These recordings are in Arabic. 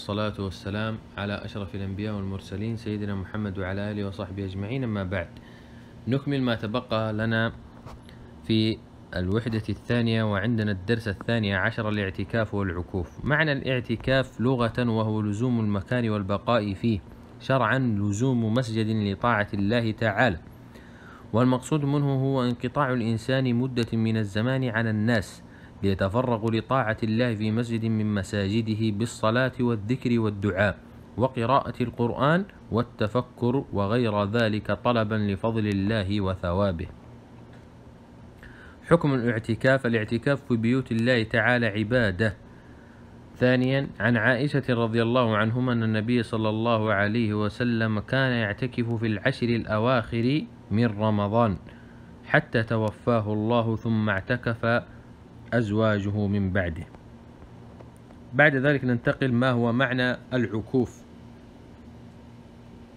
والصلاة والسلام على أشرف الأنبياء والمرسلين سيدنا محمد وعلى آله وصحبه أجمعين أما بعد نكمل ما تبقى لنا في الوحدة الثانية وعندنا الدرس الثاني عشر الاعتكاف والعكوف معنى الاعتكاف لغة وهو لزوم المكان والبقاء فيه شرعا لزوم مسجد لطاعة الله تعالى والمقصود منه هو انقطاع الإنسان مدة من الزمان على الناس ليتفرغوا لطاعة الله في مسجد من مساجده بالصلاة والذكر والدعاء وقراءة القرآن والتفكر وغير ذلك طلبا لفضل الله وثوابه حكم الاعتكاف الاعتكاف في بيوت الله تعالى عبادة ثانيا عن عائشة رضي الله عنهما أن النبي صلى الله عليه وسلم كان يعتكف في العشر الأواخر من رمضان حتى توفاه الله ثم اعتكف أزواجه من بعده بعد ذلك ننتقل ما هو معنى العكوف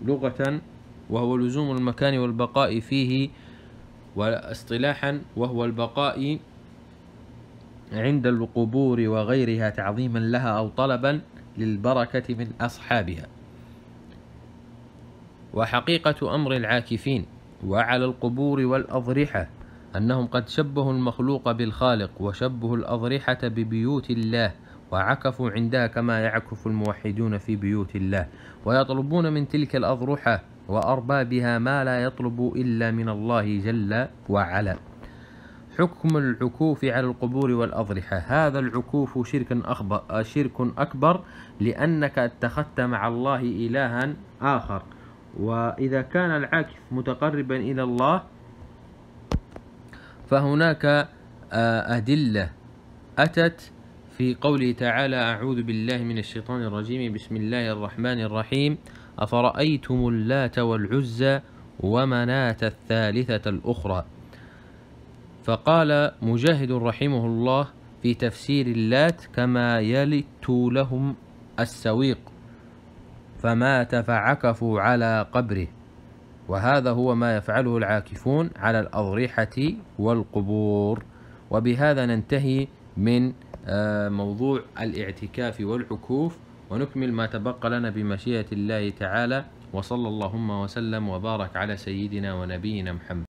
لغة وهو لزوم المكان والبقاء فيه واصطلاحا وهو البقاء عند القبور وغيرها تعظيما لها أو طلبا للبركة من أصحابها وحقيقة أمر العاكفين وعلى القبور والأضرحة أنهم قد شبهوا المخلوق بالخالق وشبهوا الأضرحة ببيوت الله وعكفوا عندها كما يعكف الموحدون في بيوت الله ويطلبون من تلك الأضرحة وأربابها ما لا يطلب إلا من الله جل وعلا حكم العكوف على القبور والأضرحة هذا العكوف شرك, أخبر شرك أكبر لأنك اتخذت مع الله إلها آخر وإذا كان العاكف متقربا إلى الله فهناك آه، أدلة أتت في قوله تعالى أعوذ بالله من الشيطان الرجيم بسم الله الرحمن الرحيم أفرأيتم اللات والعزى ومناة الثالثة الأخرى فقال مجاهد رحمه الله في تفسير اللات كما يلت لهم السويق فمات فعكفوا على قبره وهذا هو ما يفعله العاكفون على الأضرحة والقبور وبهذا ننتهي من آه، موضوع الاعتكاف والعكوف ونكمل ما تبقى لنا بمشيئة الله تعالى وصلى اللهم وسلم وبارك على سيدنا ونبينا محمد